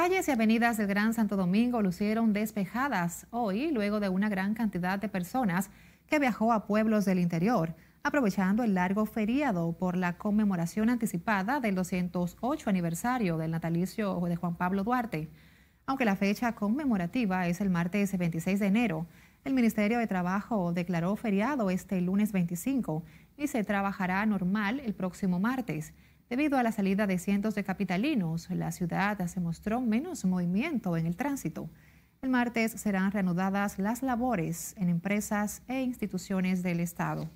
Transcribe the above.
Calles y avenidas del Gran Santo Domingo lucieron despejadas hoy luego de una gran cantidad de personas que viajó a pueblos del interior, aprovechando el largo feriado por la conmemoración anticipada del 208 aniversario del natalicio de Juan Pablo Duarte. Aunque la fecha conmemorativa es el martes 26 de enero, el Ministerio de Trabajo declaró feriado este lunes 25 y se trabajará normal el próximo martes. Debido a la salida de cientos de capitalinos, la ciudad se mostró menos movimiento en el tránsito. El martes serán reanudadas las labores en empresas e instituciones del Estado.